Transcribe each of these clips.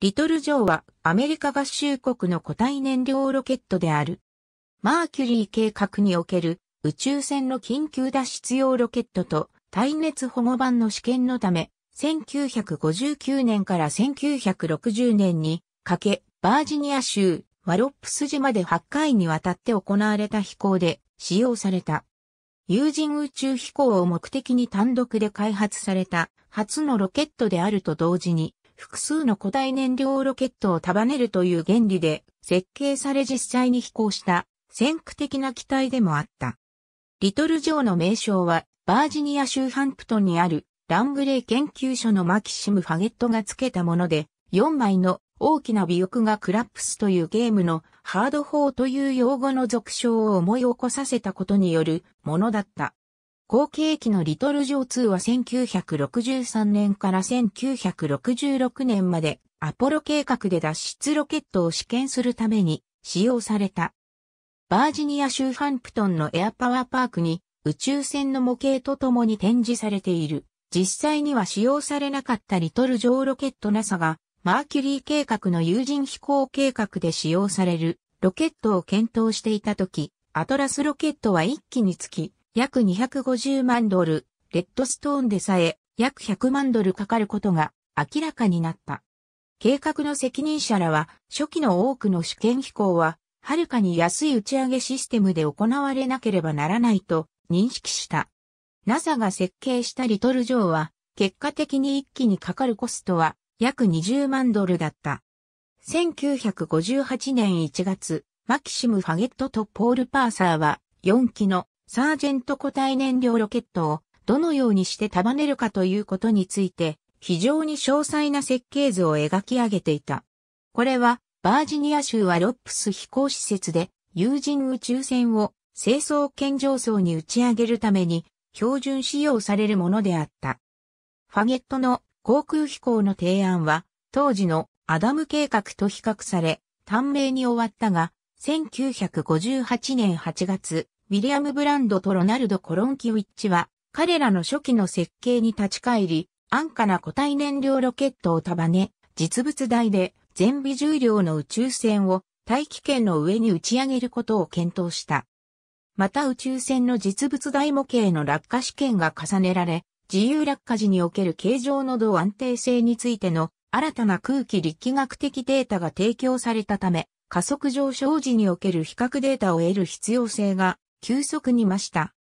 リトル・ジョーはアメリカ合衆国の固体燃料ロケットである。マーキュリー計画における宇宙船の緊急脱出用ロケットと耐熱保護版の試験のため、1959年から1960年にかけ、バージニア州ワロップス島で8回にわたって行われた飛行で使用された。有人宇宙飛行を目的に単独で開発された初のロケットであると同時に、複数の固体燃料ロケットを束ねるという原理で設計され実際に飛行した先駆的な機体でもあった。リトル・ジョーの名称はバージニア州ハンプトンにあるラングレー研究所のマキシム・ファゲットが付けたもので4枚の大きな尾翼がクラップスというゲームのハード法という用語の俗称を思い起こさせたことによるものだった。後継機のリトル・ジョー2は1963年から1966年までアポロ計画で脱出ロケットを試験するために使用された。バージニア州ハンプトンのエアパワーパークに宇宙船の模型と共に展示されている。実際には使用されなかったリトル・ジョーロケット NASA がマーキュリー計画の有人飛行計画で使用されるロケットを検討していた時、アトラスロケットは一気につき約250万ドル、レッドストーンでさえ約100万ドルかかることが明らかになった。計画の責任者らは、初期の多くの試験飛行は、はるかに安い打ち上げシステムで行われなければならないと認識した。NASA が設計したリトルジョーは、結果的に一気にかかるコストは約20万ドルだった。1958年1月、マキシム・ファゲットとポール・パーサーは4機のサージェント固体燃料ロケットをどのようにして束ねるかということについて非常に詳細な設計図を描き上げていた。これはバージニア州はロップス飛行施設で有人宇宙船を清掃圏上層に打ち上げるために標準使用されるものであった。ファゲットの航空飛行の提案は当時のアダム計画と比較され短命に終わったが1958年8月ウィリアム・ブランドとロナルド・コロンキウィッチは、彼らの初期の設計に立ち返り、安価な固体燃料ロケットを束ね、実物大で全備重量の宇宙船を大気圏の上に打ち上げることを検討した。また宇宙船の実物大模型の落下試験が重ねられ、自由落下時における形状の度安定性についての新たな空気力学的データが提供されたため、加速上昇時における比較データを得る必要性が急速に増した。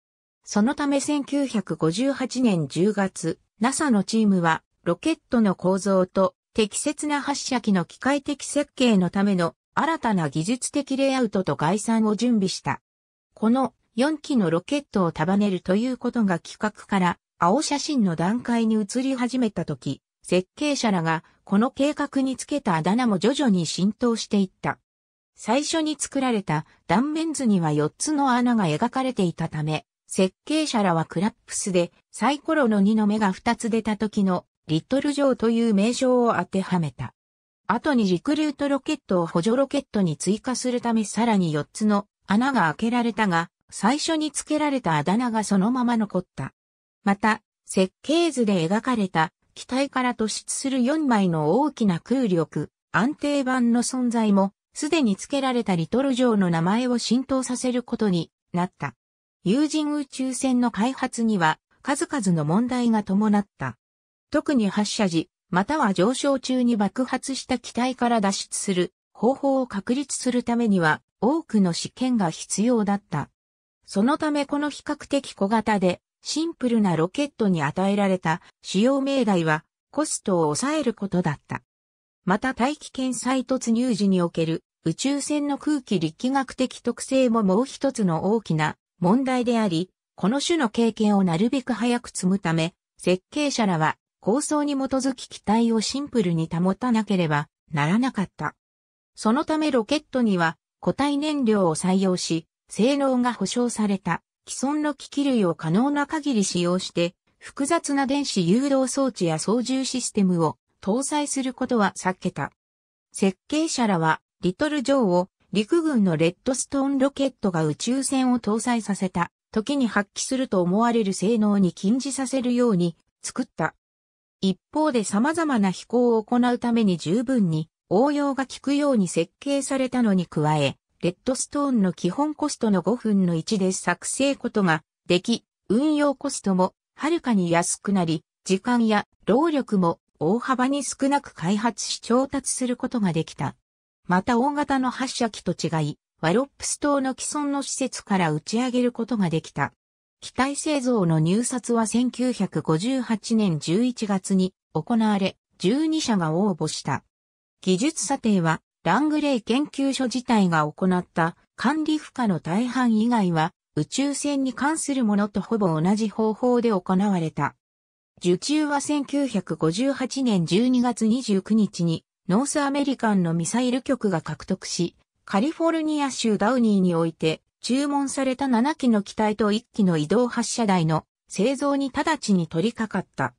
そのため1958年10月、NASA のチームはロケットの構造と適切な発射機の機械的設計のための新たな技術的レイアウトと概算を準備した。この4機のロケットを束ねるということが企画から青写真の段階に移り始めた時、設計者らがこの計画につけたあだ名も徐々に浸透していった。最初に作られた断面図には4つの穴が描かれていたため、設計者らはクラップスでサイコロの2の目が2つ出た時のリトル城という名称を当てはめた。後にリクルートロケットを補助ロケットに追加するためさらに4つの穴が開けられたが、最初に付けられたあだ名がそのまま残った。また、設計図で描かれた機体から突出する4枚の大きな空力、安定板の存在もすでに付けられたリトル城の名前を浸透させることになった。有人宇宙船の開発には数々の問題が伴った。特に発射時、または上昇中に爆発した機体から脱出する方法を確立するためには多くの試験が必要だった。そのためこの比較的小型でシンプルなロケットに与えられた使用命題はコストを抑えることだった。また大気圏再突入時における宇宙船の空気力学的特性ももう一つの大きな問題であり、この種の経験をなるべく早く積むため、設計者らは構想に基づき機体をシンプルに保たなければならなかった。そのためロケットには固体燃料を採用し、性能が保証された既存の機器類を可能な限り使用して、複雑な電子誘導装置や操縦システムを搭載することは避けた。設計者らは、リトル・ジョーを陸軍のレッドストーンロケットが宇宙船を搭載させた時に発揮すると思われる性能に禁じさせるように作った。一方で様々な飛行を行うために十分に応用が効くように設計されたのに加え、レッドストーンの基本コストの5分の1で作成ことができ、運用コストもはるかに安くなり、時間や労力も大幅に少なく開発し調達することができた。また大型の発射機と違い、ワロップス島の既存の施設から打ち上げることができた。機体製造の入札は1958年11月に行われ、12社が応募した。技術査定は、ラングレイ研究所自体が行った管理負荷の大半以外は、宇宙船に関するものとほぼ同じ方法で行われた。受注は1958年12月29日にノースアメリカンのミサイル局が獲得し、カリフォルニア州ダウニーにおいて注文された7機の機体と1機の移動発射台の製造に直ちに取り掛かった。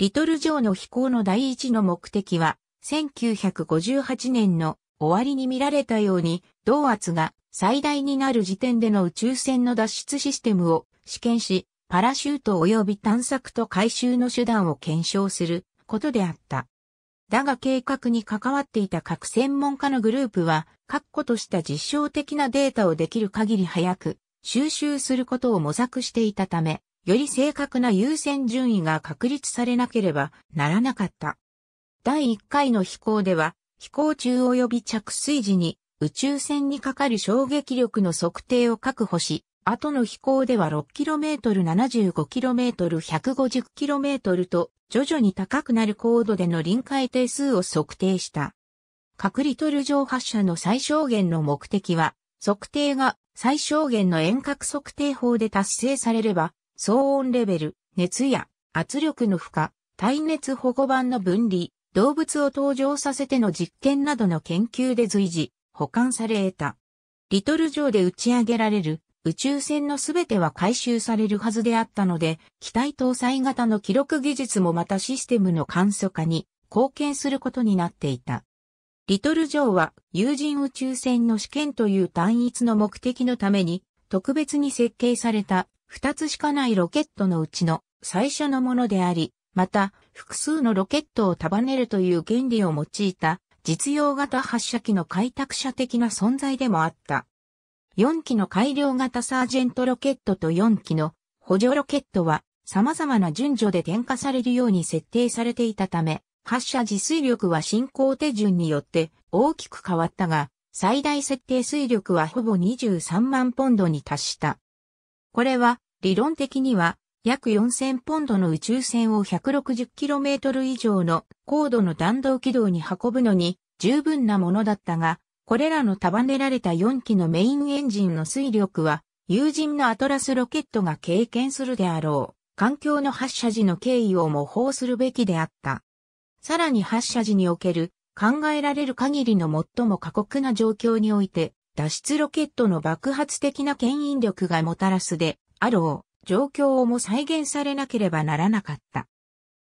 リトル・ジョーの飛行の第一の目的は、1958年の終わりに見られたように、同圧が最大になる時点での宇宙船の脱出システムを試験し、パラシュート及び探索と回収の手段を検証することであった。だが計画に関わっていた各専門家のグループは、確固とした実証的なデータをできる限り早く収集することを模索していたため、より正確な優先順位が確立されなければならなかった。第1回の飛行では、飛行中及び着水時に宇宙船にかかる衝撃力の測定を確保し、後の飛行では 6km75km150km と徐々に高くなる高度での臨界定数を測定した。各リトル上発射の最小限の目的は、測定が最小限の遠隔測定法で達成されれば、騒音レベル、熱や圧力の負荷、耐熱保護板の分離、動物を登場させての実験などの研究で随時保管され得た。リトル上で打ち上げられる宇宙船のすべては回収されるはずであったので、機体搭載型の記録技術もまたシステムの簡素化に貢献することになっていた。リトル・ジョーは有人宇宙船の試験という単一の目的のために特別に設計された2つしかないロケットのうちの最初のものであり、また複数のロケットを束ねるという原理を用いた実用型発射機の開拓者的な存在でもあった。4機の改良型サージェントロケットと4機の補助ロケットは様々な順序で点火されるように設定されていたため、発射自水力は進行手順によって大きく変わったが、最大設定水力はほぼ23万ポンドに達した。これは理論的には約4000ポンドの宇宙船を 160km 以上の高度の弾道軌道に運ぶのに十分なものだったが、これらの束ねられた4機のメインエンジンの推力は、友人のアトラスロケットが経験するであろう、環境の発射時の経緯を模倣するべきであった。さらに発射時における、考えられる限りの最も過酷な状況において、脱出ロケットの爆発的な牽引力がもたらすで、あろう、状況をも再現されなければならなかった。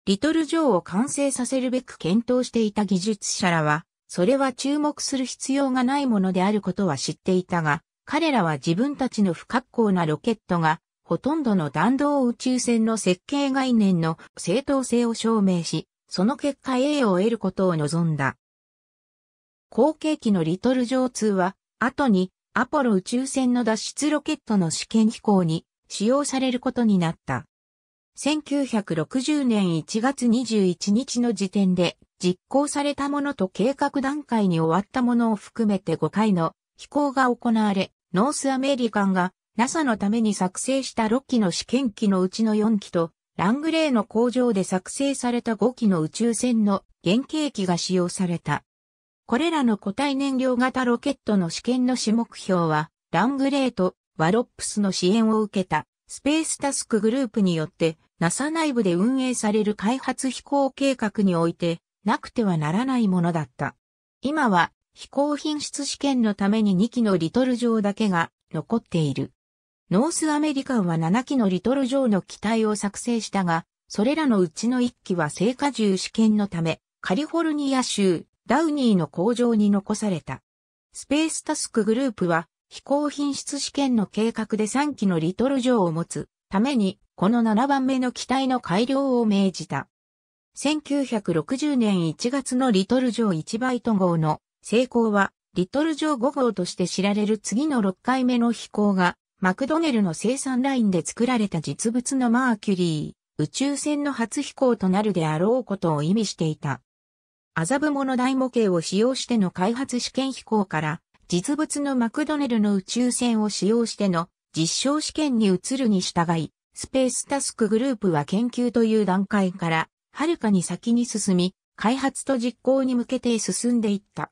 リトル・ジョーを完成させるべく検討していた技術者らは、それは注目する必要がないものであることは知っていたが、彼らは自分たちの不格好なロケットが、ほとんどの弾道宇宙船の設計概念の正当性を証明し、その結果 A を得ることを望んだ。後継機のリトル・ジョー2は、後にアポロ宇宙船の脱出ロケットの試験飛行に使用されることになった。1960年1月21日の時点で実行されたものと計画段階に終わったものを含めて5回の飛行が行われ、ノースアメリカンが NASA のために作成した6機の試験機のうちの4機と、ラングレーの工場で作成された5機の宇宙船の原型機が使用された。これらの固体燃料型ロケットの試験の主目標は、ラングレーとワロップスの支援を受けたスペースタスクグループによって NASA 内部で運営される開発飛行計画においてなくてはならないものだった。今は飛行品質試験のために2機のリトル上だけが残っている。ノースアメリカンは7機のリトル上の機体を作成したが、それらのうちの1機は成果重試験のため、カリフォルニア州ダウニーの工場に残された。スペースタスクグループは飛行品質試験の計画で3機のリトル上を持つために、この7番目の機体の改良を命じた。1960年1月のリトルー1バイト号の成功は、リトルー5号として知られる次の6回目の飛行が、マクドネルの生産ラインで作られた実物のマーキュリー、宇宙船の初飛行となるであろうことを意味していた。麻布モの大模型を使用しての開発試験飛行から、実物のマクドネルの宇宙船を使用しての実証試験に移るに従い、スペースタスクグループは研究という段階から、はるかに先に進み、開発と実行に向けて進んでいった。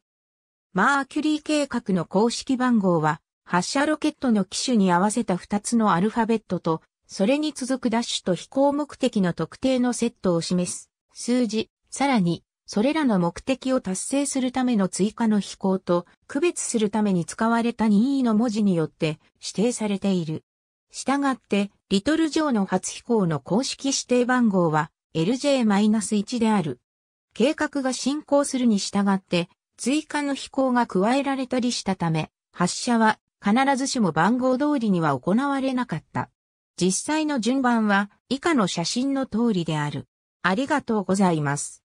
マーキュリー計画の公式番号は、発射ロケットの機種に合わせた2つのアルファベットと、それに続くダッシュと飛行目的の特定のセットを示す数字、さらに、それらの目的を達成するための追加の飛行と区別するために使われた任意の文字によって指定されている。したがって、リトル上の初飛行の公式指定番号は、LJ-1 である。計画が進行するに従って、追加の飛行が加えられたりしたため、発射は必ずしも番号通りには行われなかった。実際の順番は以下の写真の通りである。ありがとうございます。